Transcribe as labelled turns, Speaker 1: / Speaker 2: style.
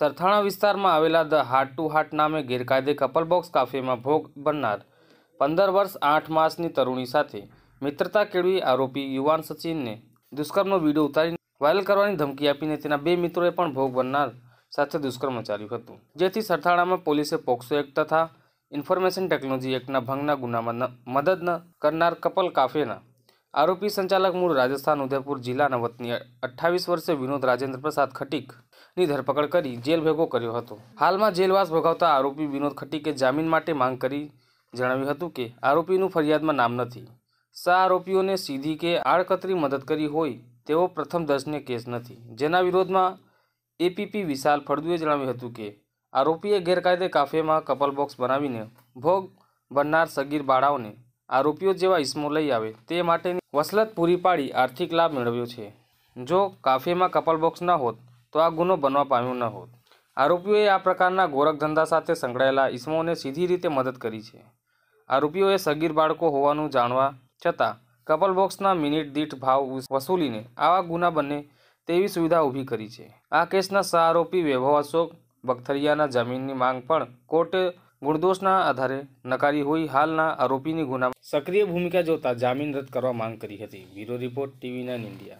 Speaker 1: सरथाणा વિસ્તારમાં આવેલા the Hut two હટ નામે ગિરકાદે કપલ બોક્સ કાફેમાં ભોગ બનનાર 15 વર્ષ 8 માસની તરુણી સાથે મિત્રતા કેળવી આરોપી યુવાન સચિનને દુષ્કર્મનો વિડિયો ઉતારી વાયરલ કરવાની ધમકી આપીને તેના બે મિત્રોએ પણ ભોગ બનનાર સાથે દુષ્કર્મ ચાલ્યું હતું જેથી સરથાણામાં પોલીસ એ પોક્સ્યુ એકત તથા ઇન્ફોર્મેશન ટેકનોલોજી એકતના ભંગના ગુનામાં મદદન કરનાર કપલ કાફેના આરોપી સંચાલક મૂળ રાજસ્થાન ઉદયપુર જિલ્લાના વતની 28 વર્ષે વિનોદ રાજેન્દ્રપ્રસાદ ખટિક ની ધરપકડ કરી જેલ ભેગો કર્યો હતો હાલમાં જેલવાસ ભોગવતા આરોપી વિનોદ ખટીકે જામીન માટે માંગ કરી જણાવ્યું હતું કે આરોપીનું ફરિયાદમાં નામ નથી સા આરોપીઓને સીધી કે આડકતરી મદદ કરી હોય તેવો પ્રથમ દર્શને કેસ નથી જેના વિરોધમાં એપીપી વિશાલ ફળદુએ જણાવ્યું હતું કે આરોપીએ ગેરકાયદે કાફેમાં કપલ બોક્સ બનાવીને ભોગ બનનાર સગીર બાળાઓને આરોપીઓ જેવા ઇસમો લઈ આવે તે માટેની વસલત પૂરી પાડી આર્થિક લાભ મેળવ્યો છે જો કાફેમાં કપલ બોક્સ ન હોત તો આ ગુનો બનવા પામ્યો ન હોત આરોપીઓએ આ પ્રકારના ગોરખધંધા સાથે સંકળાયેલા ઇસમોને સીધી રીતે મદદ કરી છે આરોપીઓએ સગીર બાળકો હોવાનું જાણવા છતાં કપલ બોક્સના મિનિટ દીઠ ભાવ વસૂલીને આવા ગુના બને તેવી સુવિધા ઊભી કરી છે આ કેસના સહ આરોપી વૈભવ અશોક બખથરિયાના જમીનની માંગ પણ કોર્ટે ગુણદોષના આધારે નકારી હોઈ હાલના આરોપીની ગુના સક્રિય ભૂમિકા જોતા જામીન રદ કરવા માંગ કરી હતી bureau report TV nine India